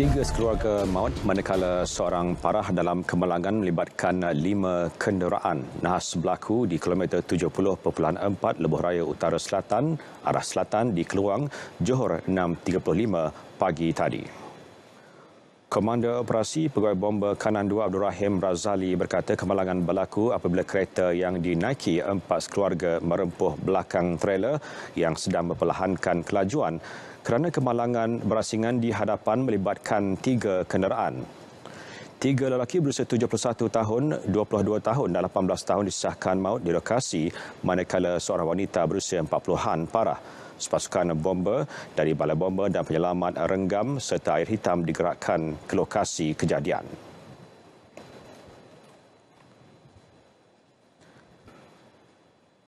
Tiga keluarga maut manakala seorang parah dalam kemalangan melibatkan lima kenderaan. Nahas berlaku di kilometer 70.4 Lebuh Raya Utara Selatan, arah selatan di Keluang, Johor 6.35 pagi tadi. Komander Operasi Pegawai Bomber Kanan 2 Abdul Rahim Razali berkata kemalangan berlaku apabila kereta yang dinaiki empat keluarga merempuh belakang trailer yang sedang memperlahankan kelajuan kerana kemalangan berasingan di hadapan melibatkan tiga kenderaan. Tiga lelaki berusia 71 tahun, 22 tahun dan 18 tahun disahkan maut di lokasi manakala seorang wanita berusia 40-an parah. Sepasukan bomba dari balai bomba dan penyelamat renggam serta air hitam digerakkan ke lokasi kejadian.